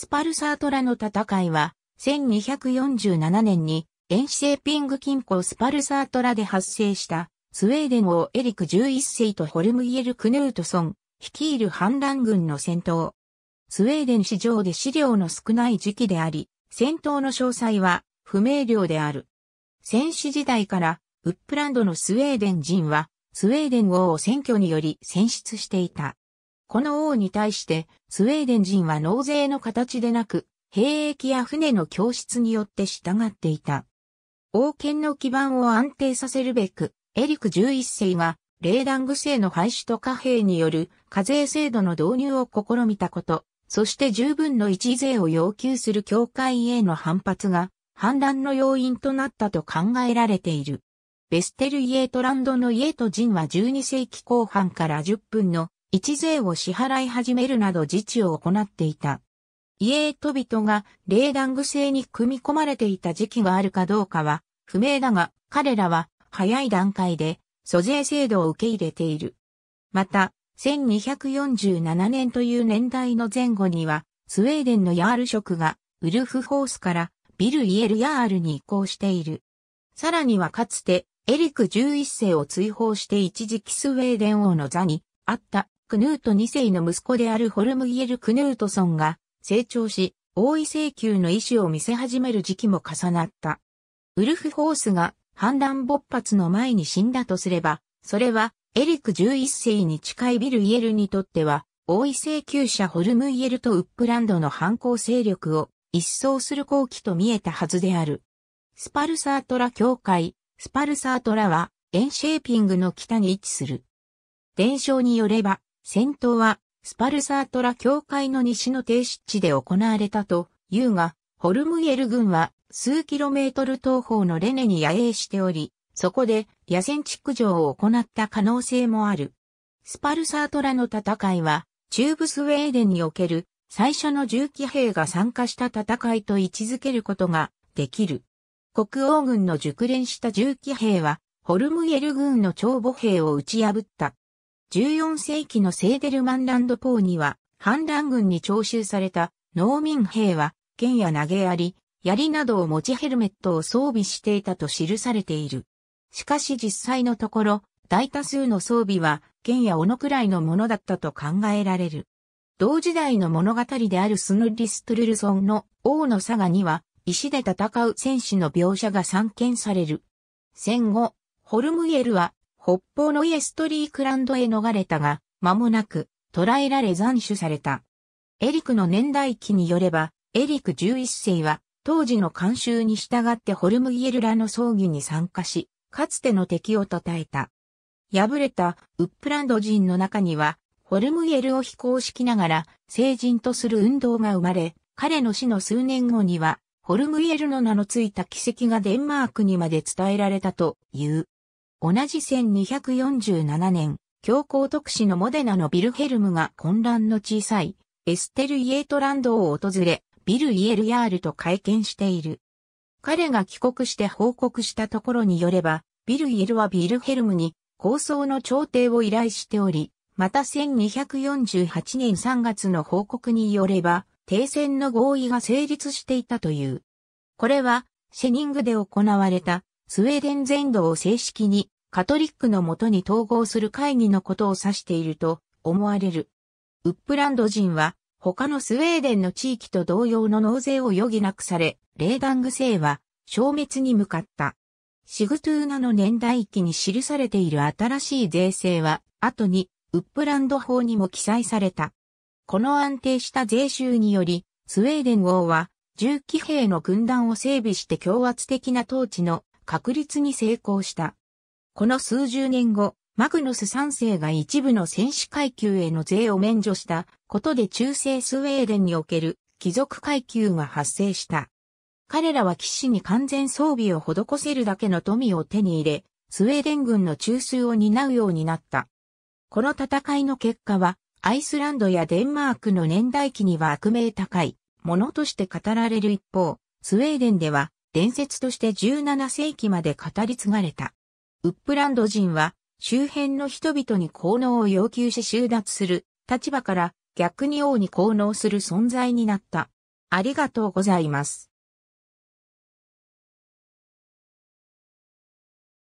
スパルサートラの戦いは、1247年に、エンシェーピング近郊スパルサートラで発生した、スウェーデン王エリク11世とホルムイエル・クヌートソン、率いる反乱軍の戦闘。スウェーデン史上で資料の少ない時期であり、戦闘の詳細は不明瞭である。戦死時代から、ウップランドのスウェーデン人は、スウェーデン王を選挙により選出していた。この王に対して、スウェーデン人は納税の形でなく、兵役や船の教室によって従っていた。王権の基盤を安定させるべく、エリク11世が、霊団グ制の廃止と貨幣による課税制度の導入を試みたこと、そして十分の一税を要求する教会への反発が、反乱の要因となったと考えられている。ベステル・イエートランドのイエト人は12世紀後半から10分の一税を支払い始めるなど自治を行っていた。家へ人々が霊団具制に組み込まれていた時期があるかどうかは不明だが、彼らは早い段階で租税制度を受け入れている。また、1247年という年代の前後には、スウェーデンのヤール職がウルフホースからビル・イエル・ヤールに移行している。さらにはかつてエリク11世を追放して一時期スウェーデン王の座にあったクヌート2世の息子であるホルムイエル・クヌートソンが成長し、王位請求の意思を見せ始める時期も重なった。ウルフ・ホースが反乱勃発の前に死んだとすれば、それはエリク11世に近いビル・イエルにとっては、王位請求者ホルムイエルとウップランドの反抗勢力を一掃する好機と見えたはずである。スパルサートラ教会、スパルサートラはエンシェーピングの北に位置する。伝承によれば、戦闘は、スパルサートラ教会の西の低湿地で行われたというが、ホルムイエル軍は数キロメートル東方のレネに野営しており、そこで野戦築城を行った可能性もある。スパルサートラの戦いは、中部スウェーデンにおける最初の銃機兵が参加した戦いと位置づけることができる。国王軍の熟練した銃機兵は、ホルムイエル軍の長母兵を打ち破った。14世紀のセーデルマンランドポーには、反乱軍に徴収された農民兵は、剣や投げ槍、槍などを持ちヘルメットを装備していたと記されている。しかし実際のところ、大多数の装備は、剣や斧くらいのものだったと考えられる。同時代の物語であるスヌリストゥルルソンの王の佐賀には、石で戦う戦士の描写が散見される。戦後、ホルムイエルは北方のイエストリークランドへ逃れたが、間もなく捕らえられ斬首された。エリクの年代記によれば、エリク11世は当時の慣習に従ってホルムイエルラの葬儀に参加し、かつての敵を称えた。敗れたウップランド人の中には、ホルムイエルを非公式ながら成人とする運動が生まれ、彼の死の数年後には、ホルムイエルの名のついた奇跡がデンマークにまで伝えられたという。同じ1247年、教皇特使のモデナのビルヘルムが混乱の小さいエステル・イエートランドを訪れ、ビル・イエルヤールと会見している。彼が帰国して報告したところによれば、ビル・イエルはビルヘルムに構想の調停を依頼しており、また1248年3月の報告によれば、停戦の合意が成立していたという。これは、シェニングで行われたスウェーデン全土を正式にカトリックのもとに統合する会議のことを指していると思われる。ウップランド人は他のスウェーデンの地域と同様の納税を余儀なくされ、レーダング制は消滅に向かった。シグトゥーナの年代記に記されている新しい税制は、後にウップランド法にも記載された。この安定した税収により、スウェーデン王は、重機兵の軍団を整備して強圧的な統治の確率に成功した。この数十年後、マグノス3世が一部の戦士階級への税を免除したことで中世スウェーデンにおける貴族階級が発生した。彼らは騎士に完全装備を施せるだけの富を手に入れ、スウェーデン軍の中枢を担うようになった。この戦いの結果は、アイスランドやデンマークの年代記には悪名高いものとして語られる一方、スウェーデンでは伝説として17世紀まで語り継がれた。ウップランド人は周辺の人々に効能を要求し収奪する立場から逆に王に効能する存在になった。ありがとうございます。